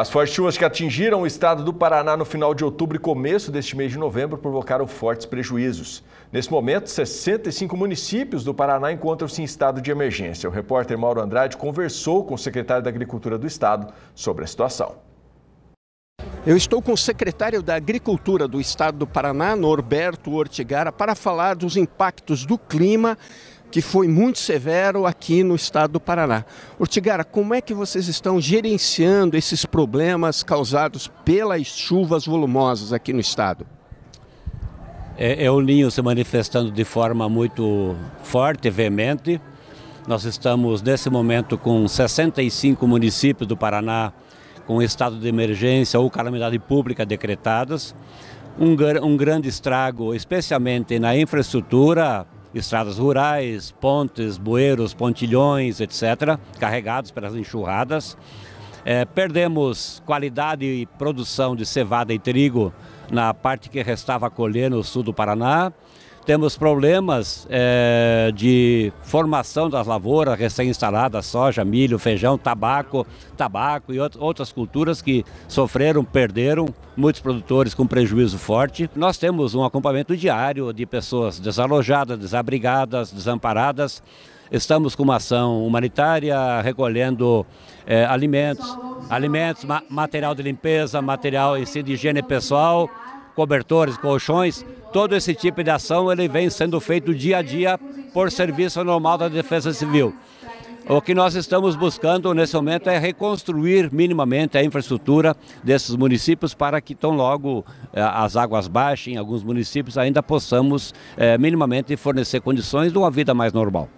As fortes chuvas que atingiram o estado do Paraná no final de outubro e começo deste mês de novembro provocaram fortes prejuízos. Nesse momento, 65 municípios do Paraná encontram-se em estado de emergência. O repórter Mauro Andrade conversou com o secretário da Agricultura do Estado sobre a situação. Eu estou com o secretário da Agricultura do Estado do Paraná, Norberto Ortigara, para falar dos impactos do clima que foi muito severo aqui no estado do Paraná. Ortigara, como é que vocês estão gerenciando esses problemas causados pelas chuvas volumosas aqui no estado? É, é o Ninho se manifestando de forma muito forte, veemente. Nós estamos nesse momento com 65 municípios do Paraná com estado de emergência ou calamidade pública decretadas. Um, um grande estrago, especialmente na infraestrutura, estradas rurais, pontes, bueiros, pontilhões, etc., carregados pelas enxurradas. É, perdemos qualidade e produção de cevada e trigo na parte que restava colher no sul do Paraná temos problemas é, de formação das lavouras recém-instaladas, soja, milho, feijão, tabaco, tabaco e outras culturas que sofreram, perderam, muitos produtores com prejuízo forte. Nós temos um acompanhamento diário de pessoas desalojadas, desabrigadas, desamparadas. Estamos com uma ação humanitária, recolhendo é, alimentos, alimentos, ma material de limpeza, material de higiene pessoal cobertores, colchões, todo esse tipo de ação ele vem sendo feito dia a dia por serviço normal da Defesa Civil. O que nós estamos buscando nesse momento é reconstruir minimamente a infraestrutura desses municípios para que tão logo eh, as águas baixem, em alguns municípios ainda possamos eh, minimamente fornecer condições de uma vida mais normal.